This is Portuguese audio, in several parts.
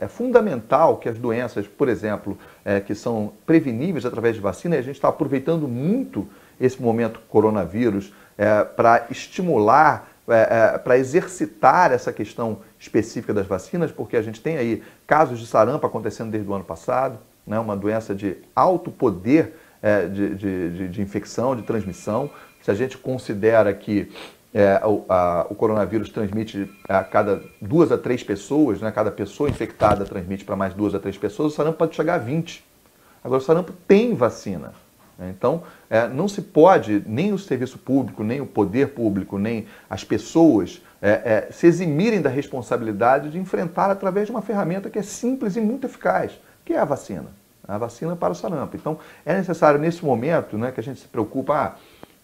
É, é, fundamental que as doenças, por exemplo, é, que são preveníveis através de vacina, e a gente está aproveitando muito esse momento coronavírus é, para estimular, é, para exercitar essa questão específica das vacinas, porque a gente tem aí casos de sarampo acontecendo desde o ano passado, né, uma doença de alto poder de, de, de, de infecção, de transmissão. Se a gente considera que é, o, a, o, coronavírus transmite a cada duas a três pessoas, né? cada pessoa infectada transmite para mais duas a três pessoas, o sarampo pode chegar a 20. Agora, o sarampo tem vacina. Né? Então, é, não se pode, nem o serviço público, nem o poder público, nem as pessoas é, é, se eximirem da responsabilidade de enfrentar através de uma ferramenta que é simples e muito eficaz, que é a vacina. A vacina para o sarampo. Então, é necessário, nesse momento, né, que a gente se preocupa, ah,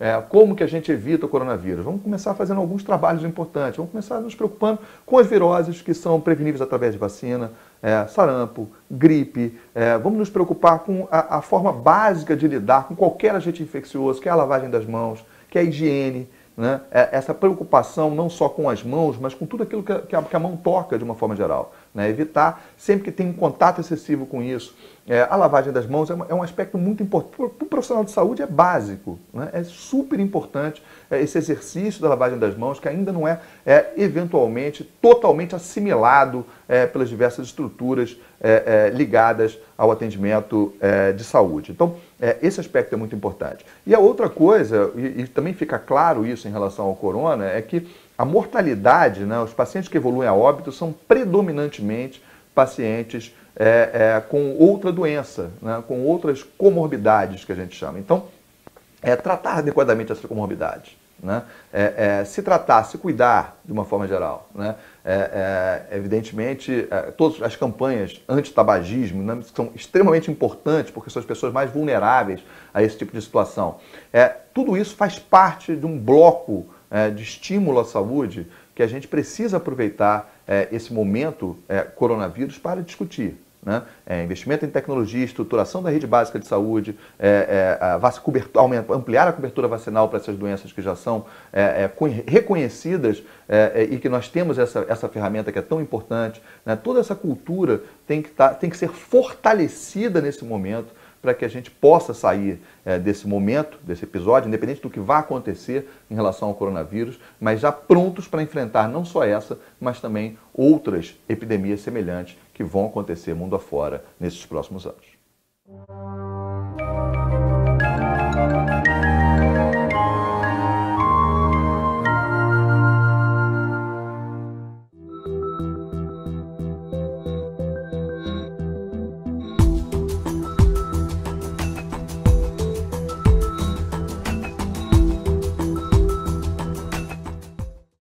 é, como que a gente evita o coronavírus? Vamos começar fazendo alguns trabalhos importantes. Vamos começar nos preocupando com as viroses que são preveníveis através de vacina, é, sarampo, gripe. É, vamos nos preocupar com a, a, forma básica de lidar com qualquer agente infeccioso, que é a lavagem das mãos, que é a higiene. Né? É, essa preocupação não só com as mãos, mas com tudo aquilo que a, que a mão toca de uma forma geral. Né? Evitar sempre que tem um contato excessivo com isso. É, a lavagem das mãos é, um, é um aspecto muito importante. Para o profissional de saúde é básico, né? é super importante é, esse exercício da lavagem das mãos, que ainda não é, é eventualmente totalmente assimilado é, pelas diversas estruturas é, ligadas ao atendimento de saúde. Então, esse aspecto é muito importante. E a outra coisa, e, e também fica claro isso em relação ao corona, é que a mortalidade, né, os pacientes que evoluem a óbito são predominantemente pacientes é, é, com outra doença, né, com outras comorbidades que a gente chama. Então, é tratar adequadamente essa comorbidade. Né? É, é se tratar, se cuidar de uma forma geral. Né? É, é, evidentemente, todas as campanhas anti-tabagismo né, são extremamente importantes porque são as pessoas mais vulneráveis a esse tipo de situação. tudo isso faz parte de um bloco é, de estímulo à saúde que a gente precisa aproveitar é, esse momento é, coronavírus para discutir. Né? É, investimento em tecnologia, estruturação da rede básica de saúde, é, é, a vac... cobertura, ampliar a cobertura vacinal para essas doenças que já são é, é, reconhecidas é, e que nós temos essa, essa ferramenta que é tão importante. Né? Toda essa cultura tem que, tá, tem que ser fortalecida nesse momento para que a gente possa sair é, desse momento, desse episódio, independente do que vá acontecer em relação ao coronavírus, mas já prontos para enfrentar não só essa, mas também outras epidemias semelhantes que vão acontecer mundo afora nesses próximos anos.